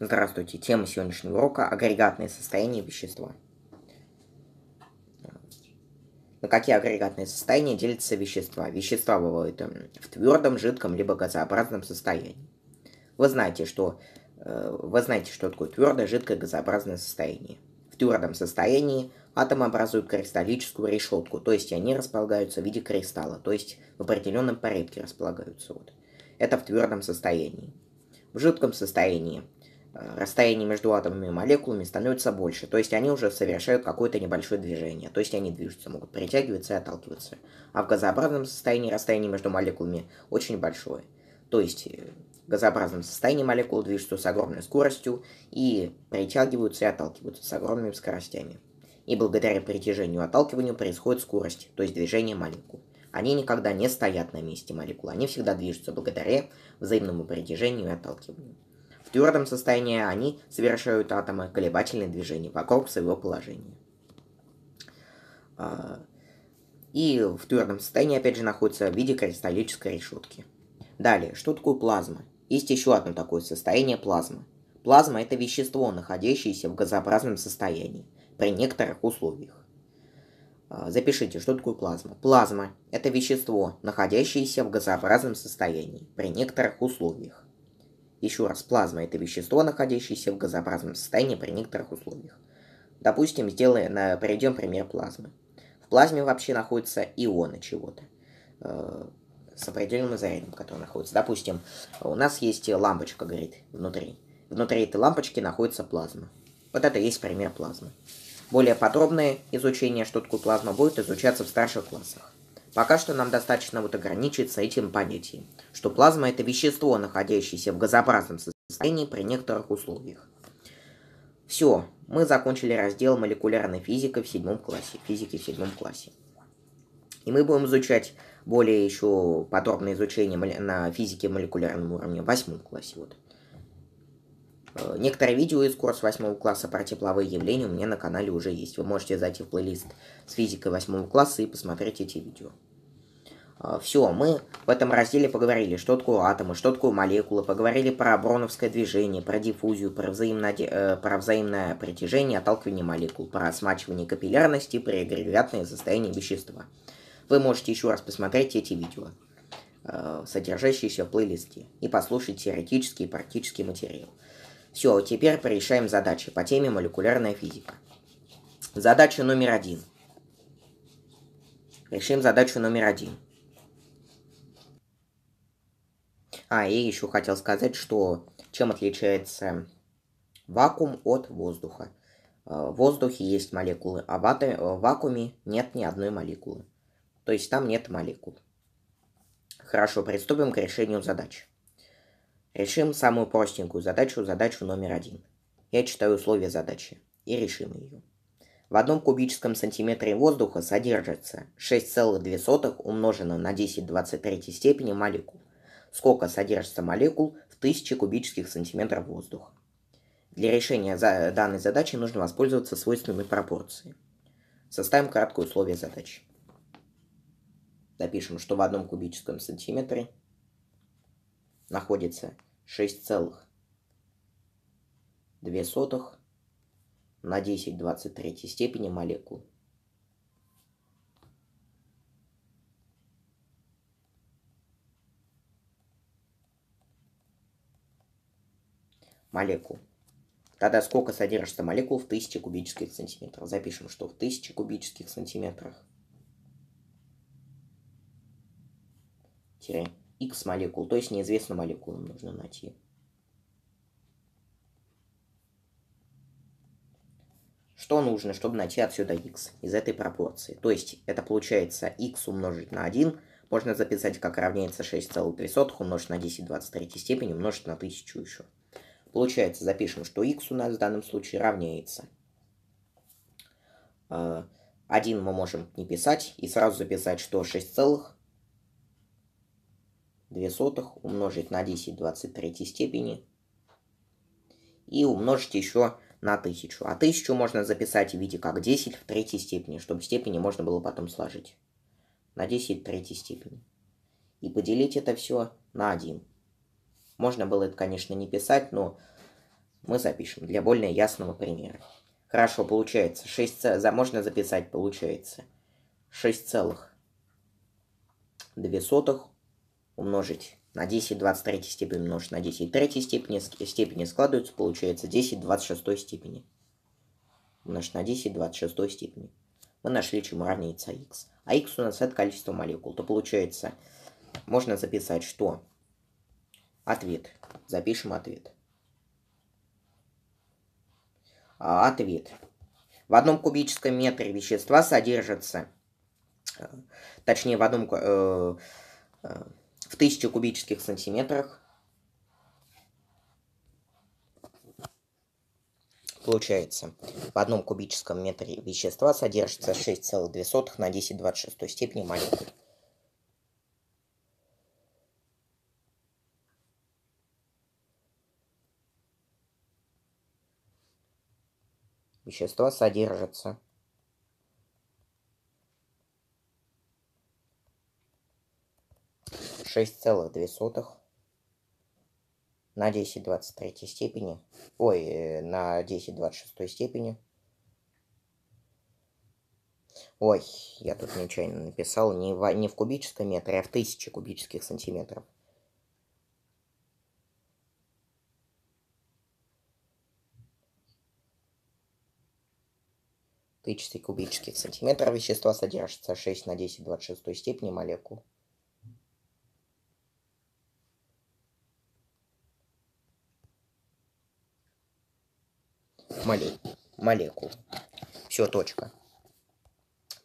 Здравствуйте. Тема сегодняшнего урока – агрегатные состояния вещества. На какие агрегатные состояния делятся вещества? Вещества бывают эм, в твердом, жидком, либо газообразном состоянии. Вы знаете, что, э, вы знаете, что такое твердое, жидкое, газообразное состояние. В твердом состоянии атомы образуют кристаллическую решетку, то есть они располагаются в виде кристалла, то есть в определенном порядке располагаются. Вот. Это в твердом состоянии. В жидком состоянии – Э, расстояние между атомами и молекулами становится больше, то есть они уже совершают какое-то небольшое движение, то есть они движутся, могут притягиваться и отталкиваться. А в газообразном состоянии расстояние между молекулами очень большое. То есть э, в газообразном состоянии молекулы движутся с огромной скоростью и притягиваются и отталкиваются с огромными скоростями. И благодаря притяжению и отталкиванию происходит скорость, то есть движение молекул. Они никогда не стоят на месте молекул, они всегда движутся благодаря взаимному притяжению и отталкиванию твердом состоянии они совершают атомы колебательные движения по корпусу его положения. А, и в твердом состоянии, опять же, находится в виде кристаллической решетки. Далее, что такое плазма? Есть еще одно такое состояние плазмы. Плазма – это вещество, находящееся в газообразном состоянии при некоторых условиях. А, запишите, что такое плазма. Плазма – это вещество, находящееся в газообразном состоянии при некоторых условиях. Еще раз, плазма – это вещество, находящееся в газообразном состоянии при некоторых условиях. Допустим, сделаем, на, приведем пример плазмы. В плазме вообще находятся ионы чего-то э, с определенным зарядом, который находится. Допустим, у нас есть лампочка горит внутри. Внутри этой лампочки находится плазма. Вот это и есть пример плазмы. Более подробное изучение, что такое плазма, будет изучаться в старших классах. Пока что нам достаточно вот ограничиться этим понятием, что плазма – это вещество, находящееся в газообразном состоянии при некоторых условиях. Все, мы закончили раздел молекулярной физики в седьмом классе, физики в седьмом классе. И мы будем изучать более еще подробное изучение на физике молекулярном уровне в восьмом классе. Вот. Э, некоторые видео из курса восьмого класса про тепловые явления у меня на канале уже есть. Вы можете зайти в плейлист с физикой восьмого класса и посмотреть эти видео. А, Все, мы в этом разделе поговорили, что такое атомы, что такое молекулы, поговорили про броновское движение, про диффузию, про, взаимно... Э, про взаимное притяжение, отталкивание молекул, про смачивание капиллярности, про агрегатное состояние вещества. Вы можете еще раз посмотреть эти видео, э, содержащиеся в плейлисте, и послушать теоретический и практический материал. Все, а теперь порешаем задачи по теме молекулярная физика. Задача номер один. Решим задачу номер один. А, и еще хотел сказать, что чем отличается вакуум от воздуха. Э, в воздухе есть молекулы, а в вакууме нет ни одной молекулы. То есть там нет молекул. Хорошо, приступим к решению задач. Решим самую простенькую задачу, задачу номер один. Я читаю условия задачи и решим ее. В одном кубическом сантиметре воздуха содержится 6,2 умноженное на 10 в 23 степени молекул сколько содержится молекул в 1000 кубических сантиметров воздуха. Для решения за данной задачи нужно воспользоваться свойствами пропорции. Составим краткое условие задачи. Напишем, что в одном кубическом сантиметре находится 6,2 на 10 23 степени молекул. молекул. Тогда сколько содержится молекул в 1000 кубических сантиметров? Запишем, что в 1000 кубических сантиметрах тире x молекул, то есть неизвестную молекулу нужно найти. Что нужно, чтобы найти отсюда x из этой пропорции? То есть это получается x умножить на 1, можно записать как равняется 6,3 умножить на 10 в 23 степени, умножить на 1000 еще. Получается, запишем, что x у нас в данном случае равняется. 1 а, мы можем не писать и сразу записать, что 6,2 умножить на 10 в 23 степени и умножить еще на 1000. А 1000 можно записать в виде как 10 в третьей степени, чтобы степени можно было потом сложить. На 10 в третьей степени. И поделить это все на 1. Можно было это, конечно, не писать, но мы запишем для более ясного примера. Хорошо, получается. 6 ц... за... Можно записать, получается. 6 целых 2 сотых умножить на 10 23 степени умножить на 10 3 степени, степени складываются, получается 10 26 степени. Умножить на 10 26 степени. Мы нашли, чему равняется х. А х у нас это количество молекул. То получается, можно записать, что Ответ. Запишем ответ. А, ответ. В одном кубическом метре вещества содержится, э, точнее, в одном э, э, в тысячу кубических сантиметрах Получается, в одном кубическом метре вещества содержится 6,2 на 10 26 степени маленькой. вещество содержится. Шесть целых две сотых на десять двадцать третьей степени, ой, э, на десять двадцать шестой степени. Ой, я тут нечаянно написал не в, не в кубическом метре, а в тысяче кубических сантиметров. 1000 кубических сантиметров вещества содержится 6 на 10 26 степени молекул. Моле... Молекул. Все, точка.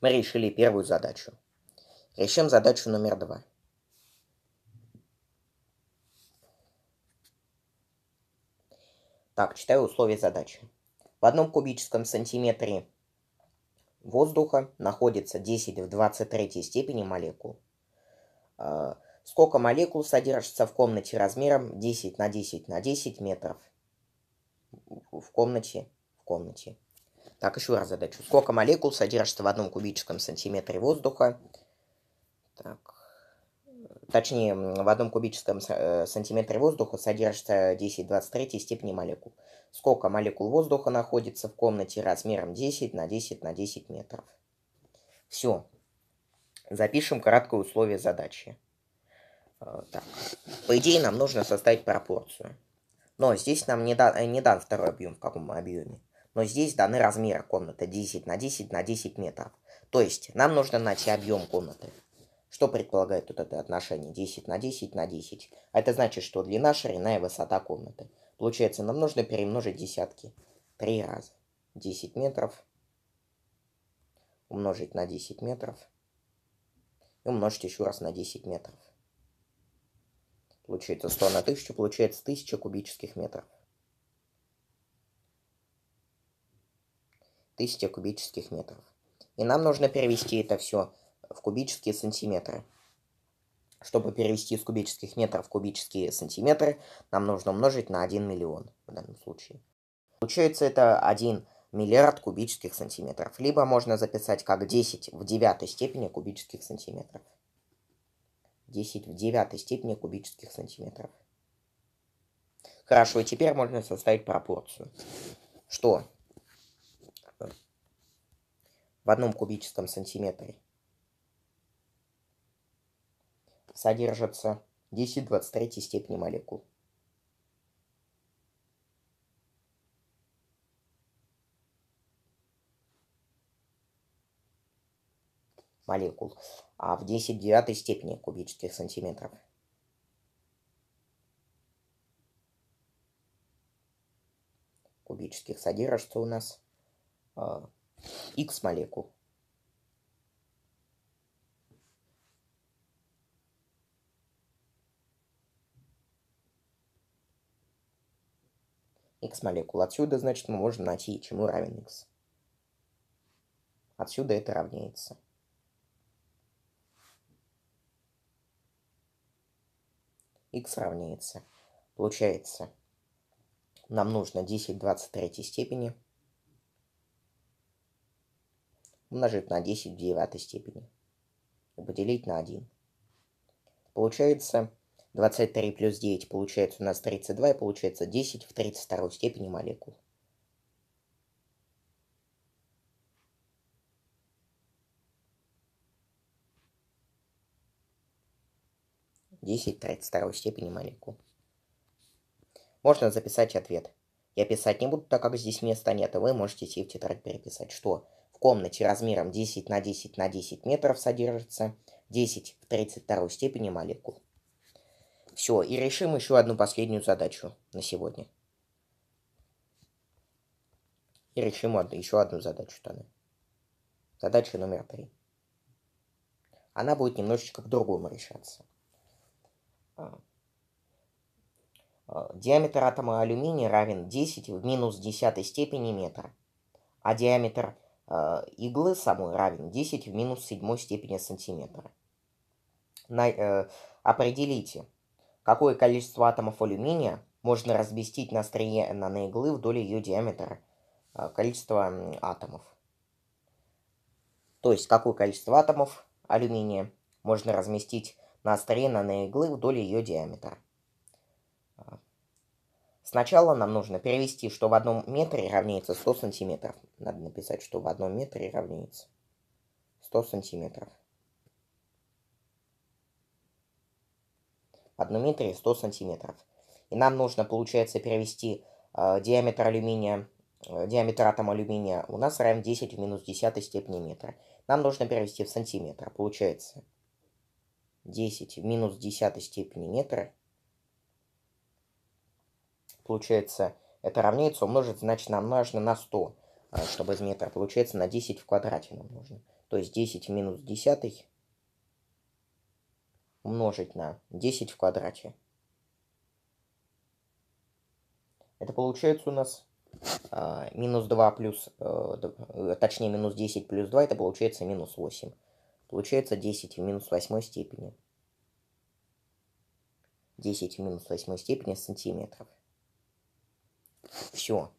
Мы решили первую задачу. Решим задачу номер два. Так, читаю условия задачи. В одном кубическом сантиметре воздуха находится 10 в 23 степени молекул. А, сколько молекул содержится в комнате размером 10 на 10 на 10 метров? В комнате, в комнате. Так, еще раз задачу. Сколько молекул содержится в одном кубическом сантиметре воздуха? Так точнее, в одном кубическом э, сантиметре воздуха содержится 10-23 степени молекул. Сколько молекул воздуха находится в комнате размером 10 на 10 на 10 метров? Все. Запишем краткое условие задачи. Э, так. По идее, нам нужно составить пропорцию. Но здесь нам не, да, э, не дан второй объем, в каком объеме. Но здесь даны размеры комнаты 10 на 10 на 10 метров. То есть, нам нужно найти объем комнаты. Что предполагает вот это отношение 10 на 10 на 10? А это значит, что длина, ширина и высота комнаты. Получается, нам нужно перемножить десятки три раза. 10 метров умножить на 10 метров и умножить еще раз на 10 метров. Получается 100 на 1000, получается 1000 кубических метров. 1000 кубических метров. И нам нужно перевести это все в кубические сантиметры. Чтобы перевести из кубических метров в кубические сантиметры, нам нужно умножить на 1 миллион в данном случае. Получается это 1 миллиард кубических сантиметров, либо можно записать как 10 в девятой степени кубических сантиметров. 10 в девятой степени кубических сантиметров. Хорошо, и теперь можно составить пропорцию. Что в одном кубическом сантиметре содержатся 10 в 23 степени молекул. молекул, а в 10 девятой степени кубических сантиметров. Кубических содержится у нас x а, молекул. x молекул. Отсюда, значит, мы можем найти, чему равен x. Отсюда это равняется. x равняется. Получается, нам нужно 10 в 23 степени умножить на 10 в 9 степени и поделить на 1. Получается 23 плюс 9 получается у нас 32, и получается 10 в 32 степени молекул. Десять тридцать второй степени молекул. Можно записать ответ. Я писать не буду, так как здесь места нет, а вы можете себе в тетрадь переписать, что в комнате размером 10 на 10 на 10 метров содержится 10 в 32 степени молекул. Все, и решим еще одну последнюю задачу на сегодня. И решим одну, еще одну задачу тогда. Задача номер три. Она будет немножечко по-другому решаться. А. А, диаметр атома алюминия равен 10 в минус 10 степени метра, а диаметр э, иглы самой равен 10 в минус 7 степени сантиметра. На, э, определите, какое количество атомов алюминия можно разместить на острие наноиглы вдоль ее диаметра а, количество атомов. То есть, какое количество атомов алюминия можно разместить на острие наноиглы вдоль ее диаметра. А, сначала нам нужно перевести, что в одном метре равняется 100 сантиметров. Надо написать, что в одном метре равняется 100 сантиметров. 1 метре 100 сантиметров. И нам нужно, получается, перевести э, диаметр алюминия, э, диаметр атома алюминия у нас равен 10 в минус 10 степени метра. Нам нужно перевести в сантиметр. Получается 10 в минус 10 степени метра. Получается, это равняется умножить, значит, нам нужно на 100, э, чтобы из метра. Получается, на 10 в квадрате нам нужно. То есть 10 в минус 10 умножить на 10 в квадрате. Это получается у нас э, минус 2 плюс, э, точнее минус 10 плюс 2, это получается минус 8. Получается 10 в минус 8 степени. 10 в минус 8 степени сантиметров. Все.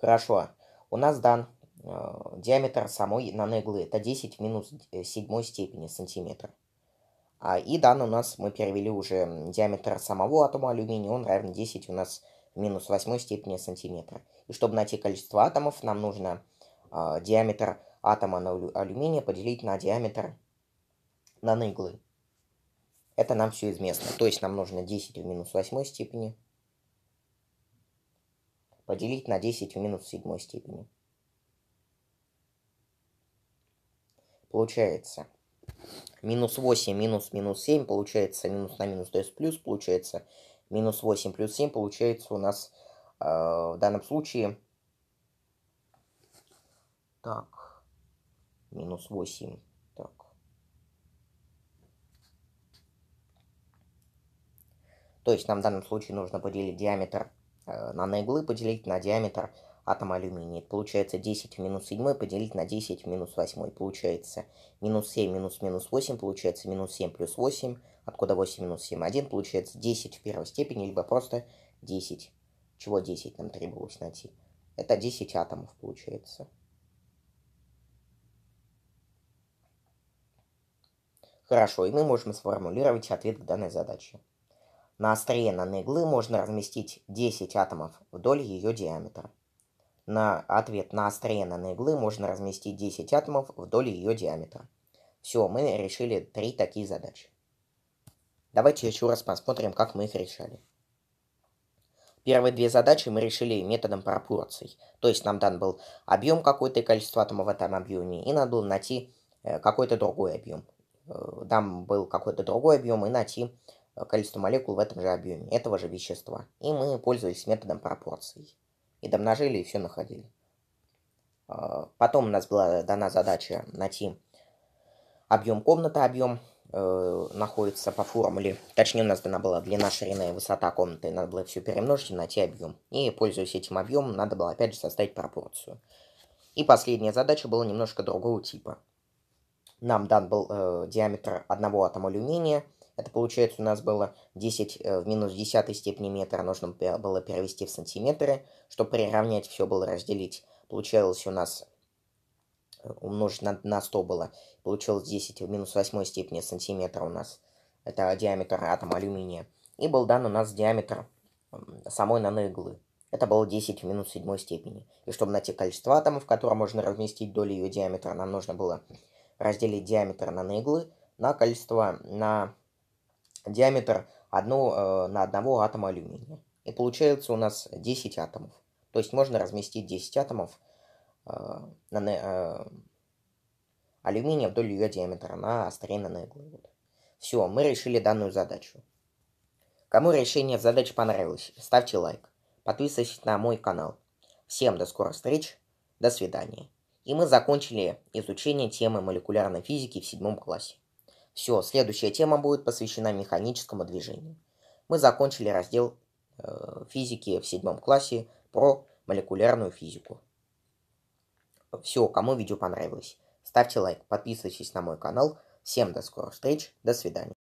Хорошо. У нас дан э, диаметр самой наноиглы. Это 10 в минус 7 э, степени сантиметра. А, и данные у нас мы перевели уже диаметр самого атома алюминия, он равен 10 у нас в минус 8 степени сантиметра. И чтобы найти количество атомов, нам нужно э, диаметр атома на алюминия поделить на диаметр на наноиглы. Это нам все известно. То есть нам нужно 10 в минус 8 степени поделить на 10 в минус 7 степени. Получается Минус 8, минус минус 7, получается минус на минус, то есть плюс, получается минус 8 плюс 7, получается у нас э, в данном случае... Так, минус 8, так. То есть нам в данном случае нужно поделить диаметр э, наноиглы, поделить на диаметр э, атом алюминия. Это получается 10 в минус 7 поделить на 10 в минус 8. Получается минус 7 минус минус 8, получается минус 7 плюс 8, откуда 8 минус 7, 1, получается 10 в первой степени, либо просто 10. Чего 10 нам требовалось найти? Это 10 атомов получается. Хорошо, и мы можем сформулировать ответ к данной задаче. На острие наноиглы можно разместить 10 атомов вдоль ее диаметра. На ответ на острие наноиглы можно разместить 10 атомов вдоль ее диаметра. Все, мы решили три такие задачи. Давайте еще раз посмотрим, как мы их решали. Первые две задачи мы решили методом пропорций. То есть нам дан был объем какой-то и количество атомов в этом объеме, и надо было найти э, какой-то другой объем. Э, там был какой-то другой объем, и найти э, количество молекул в этом же объеме, этого же вещества. И мы пользовались методом пропорций и домножили, и все находили. А, потом у нас была дана задача найти объем комнаты, объем э, находится по формуле, точнее у нас дана была длина, ширина и высота комнаты, надо было все перемножить и найти объем. И пользуясь этим объемом, надо было опять же составить пропорцию. И последняя задача была немножко другого типа. Нам дан был э, диаметр одного атома алюминия, это получается у нас было 10 э, в минус 10 степени метра, нужно было перевести в сантиметры. Чтобы приравнять, все было разделить. Получалось у нас э, умножить на, на 100 было. Получилось 10 в минус 8 степени сантиметра у нас. Это диаметр атома алюминия. И был дан у нас диаметр самой наноиглы. Это было 10 в минус 7 степени. И чтобы найти количество атомов, которые можно разместить долю ее диаметра, нам нужно было разделить диаметр наноиглы на количество, на диаметр 1 э, на одного атома алюминия. И получается у нас 10 атомов. То есть можно разместить 10 атомов э, на, э, алюминия вдоль ее диаметра на острее наноиглы. Все, мы решили данную задачу. Кому решение задач понравилось, ставьте лайк. Подписывайтесь на мой канал. Всем до скорых встреч, до свидания. И мы закончили изучение темы молекулярной физики в седьмом классе. Все, следующая тема будет посвящена механическому движению. Мы закончили раздел э, физики в седьмом классе про молекулярную физику. Все, кому видео понравилось, ставьте лайк, подписывайтесь на мой канал. Всем до скорых встреч, до свидания.